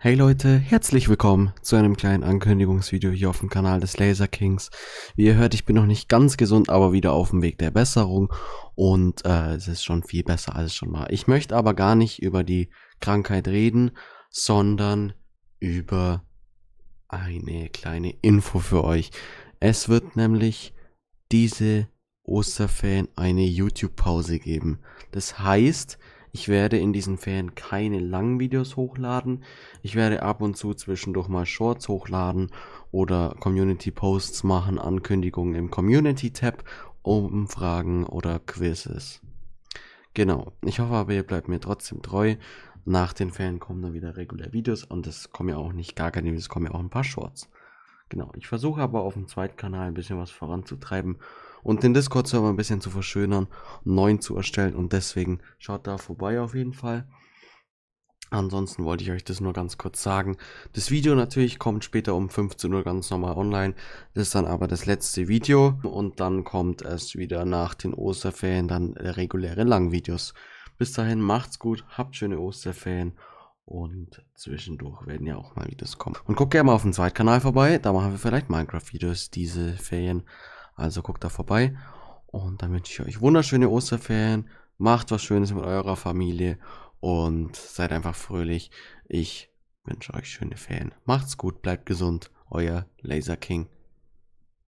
Hey Leute, herzlich willkommen zu einem kleinen Ankündigungsvideo hier auf dem Kanal des Laser Kings. Wie ihr hört, ich bin noch nicht ganz gesund, aber wieder auf dem Weg der Besserung und äh, es ist schon viel besser als schon mal. Ich möchte aber gar nicht über die Krankheit reden, sondern über eine kleine Info für euch. Es wird nämlich diese Osterfan eine YouTube-Pause geben. Das heißt, ich werde in diesen Ferien keine langen Videos hochladen. Ich werde ab und zu zwischendurch mal Shorts hochladen oder Community Posts machen, Ankündigungen im Community Tab, Umfragen oder Quizzes. Genau. Ich hoffe aber, ihr bleibt mir trotzdem treu. Nach den Ferien kommen dann wieder reguläre Videos und es kommen ja auch nicht gar keine Videos, es kommen ja auch ein paar Shorts. Genau, ich versuche aber auf dem zweiten Kanal ein bisschen was voranzutreiben und den Discord-Server ein bisschen zu verschönern, neuen zu erstellen und deswegen schaut da vorbei auf jeden Fall. Ansonsten wollte ich euch das nur ganz kurz sagen. Das Video natürlich kommt später um 15 Uhr ganz normal online. Das ist dann aber das letzte Video und dann kommt es wieder nach den Osterferien dann reguläre Langvideos. Bis dahin macht's gut, habt schöne Osterferien und zwischendurch werden ja auch mal Videos kommen. Und guckt gerne mal auf dem Zweitkanal vorbei. Da machen wir vielleicht Minecraft-Videos diese Ferien. Also guckt da vorbei. Und dann wünsche ich euch wunderschöne Osterferien. Macht was Schönes mit eurer Familie. Und seid einfach fröhlich. Ich wünsche euch schöne Ferien. Macht's gut, bleibt gesund. Euer Laser King.